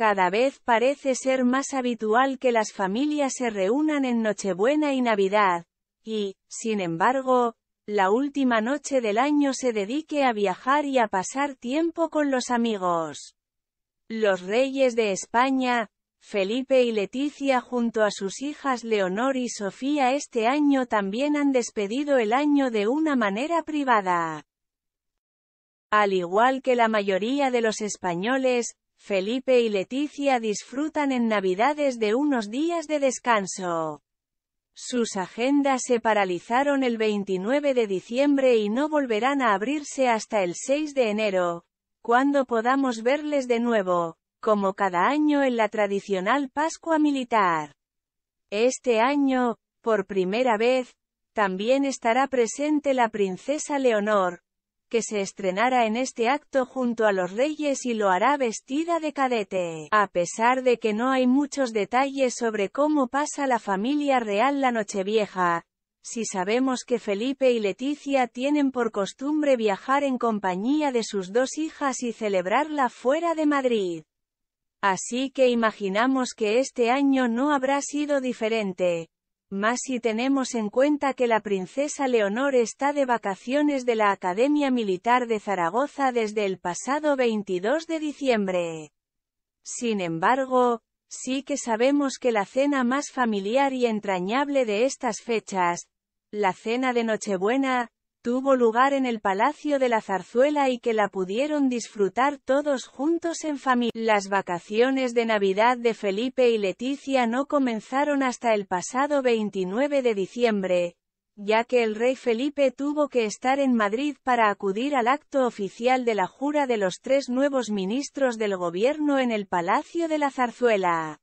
cada vez parece ser más habitual que las familias se reúnan en Nochebuena y Navidad, y, sin embargo, la última noche del año se dedique a viajar y a pasar tiempo con los amigos. Los reyes de España, Felipe y Leticia junto a sus hijas Leonor y Sofía este año también han despedido el año de una manera privada. Al igual que la mayoría de los españoles, Felipe y Leticia disfrutan en Navidades de unos días de descanso. Sus agendas se paralizaron el 29 de diciembre y no volverán a abrirse hasta el 6 de enero, cuando podamos verles de nuevo, como cada año en la tradicional Pascua Militar. Este año, por primera vez, también estará presente la princesa Leonor, que se estrenará en este acto junto a los reyes y lo hará vestida de cadete. A pesar de que no hay muchos detalles sobre cómo pasa la familia real la Nochevieja, si sabemos que Felipe y Leticia tienen por costumbre viajar en compañía de sus dos hijas y celebrarla fuera de Madrid. Así que imaginamos que este año no habrá sido diferente, más si tenemos en cuenta que la princesa Leonor está de vacaciones de la Academia Militar de Zaragoza desde el pasado 22 de diciembre. Sin embargo, sí que sabemos que la cena más familiar y entrañable de estas fechas, la cena de Nochebuena, tuvo lugar en el Palacio de la Zarzuela y que la pudieron disfrutar todos juntos en familia. Las vacaciones de Navidad de Felipe y Leticia no comenzaron hasta el pasado 29 de diciembre, ya que el rey Felipe tuvo que estar en Madrid para acudir al acto oficial de la jura de los tres nuevos ministros del gobierno en el Palacio de la Zarzuela.